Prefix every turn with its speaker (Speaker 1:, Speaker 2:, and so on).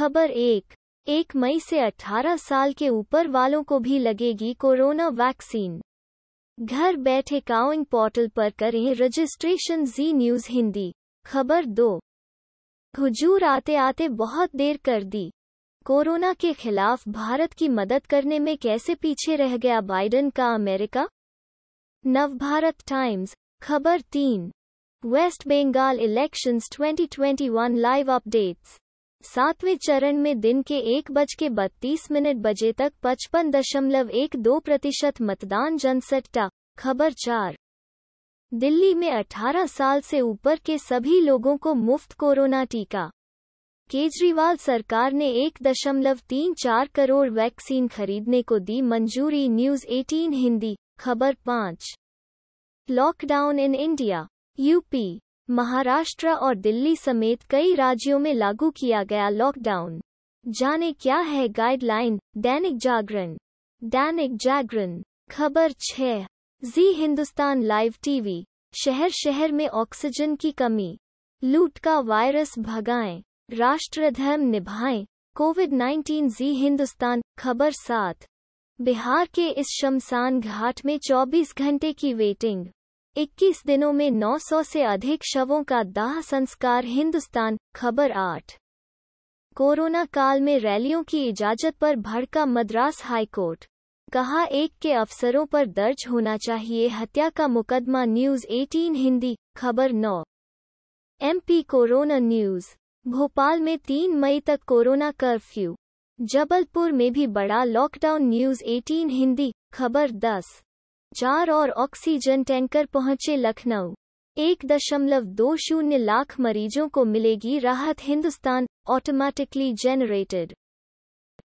Speaker 1: खबर एक एक मई से 18 साल के ऊपर वालों को भी लगेगी कोरोना वैक्सीन घर बैठे काउंग पोर्टल पर करें रजिस्ट्रेशन जी न्यूज हिंदी खबर दो हुजूर आते आते बहुत देर कर दी कोरोना के खिलाफ भारत की मदद करने में कैसे पीछे रह गया बाइडेन का अमेरिका नवभारत टाइम्स खबर तीन West Bengal elections 2021 live updates सातवें चरण में दिन के एक बज के बत्तीस मिनट बजे तक पचपन दशमलव एक दो प्रतिशत मतदान जनसट्टा खबर चार दिल्ली में 18 साल से ऊपर के सभी लोगों को मुफ्त कोरोना टीका केजरीवाल सरकार ने एक दशमलव तीन चार करोड़ वैक्सीन खरीदने को दी मंजूरी न्यूज 18 हिंदी खबर पाँच lockdown in India UP Maharashtra और दिल्ली समेत कई राज्यों में लागू किया गया लॉकडाउन जाने क्या है गाइडलाइन दैनिक जागरण दैनिक जागरण खबर छः जी हिंदुस्तान लाइव टीवी शहर शहर में ऑक्सीजन की कमी लूट का वायरस भगाएं राष्ट्रधर्म निभाएं कोविड 19 जी हिंदुस्तान खबर सात बिहार के इस शमशान घाट में 24 घंटे की वेटिंग 21 दिनों में 900 से अधिक शवों का दाह संस्कार हिंदुस्तान खबर आठ कोरोना काल में रैलियों की इजाजत पर भड़का मद्रास हाईकोर्ट कहा एक के अफसरों पर दर्ज होना चाहिए हत्या का मुकदमा न्यूज 18 हिंदी खबर 9 एमपी कोरोना न्यूज भोपाल में 3 मई तक कोरोना कर्फ्यू जबलपुर में भी बड़ा लॉकडाउन न्यूज 18 हिंदी खबर 10 जार और ऑक्सीजन टैंकर पहुंचे लखनऊ एक दशमलव दो शून्य लाख मरीजों को मिलेगी राहत हिंदुस्तान ऑटोमेटिकली जेनरेटेड